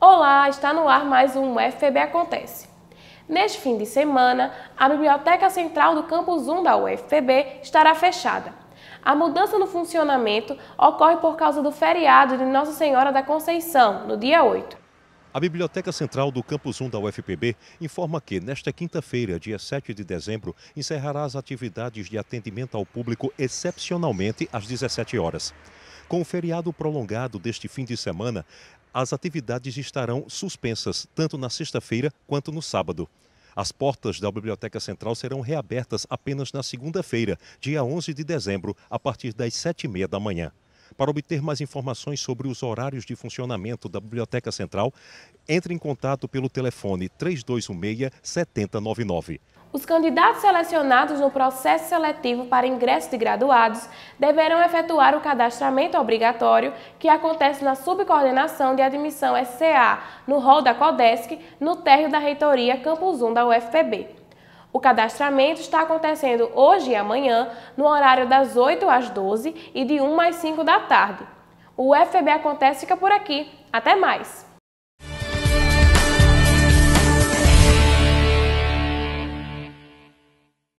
Olá, está no ar mais um UFPB Acontece. Neste fim de semana, a Biblioteca Central do Campus 1 da UFPB estará fechada. A mudança no funcionamento ocorre por causa do feriado de Nossa Senhora da Conceição, no dia 8. A Biblioteca Central do Campus 1 da UFPB informa que, nesta quinta-feira, dia 7 de dezembro, encerrará as atividades de atendimento ao público excepcionalmente às 17 horas. Com o feriado prolongado deste fim de semana, as atividades estarão suspensas, tanto na sexta-feira quanto no sábado. As portas da Biblioteca Central serão reabertas apenas na segunda-feira, dia 11 de dezembro, a partir das sete e meia da manhã. Para obter mais informações sobre os horários de funcionamento da Biblioteca Central, entre em contato pelo telefone 3216 7099. Os candidatos selecionados no processo seletivo para ingresso de graduados deverão efetuar o cadastramento obrigatório que acontece na Subcoordenação de Admissão SCA, no hall da CODESC, no térreo da Reitoria Campus 1 da UFPB. O cadastramento está acontecendo hoje e amanhã, no horário das 8 às 12 e de 1 às 5 da tarde. O UFB Acontece fica por aqui. Até mais!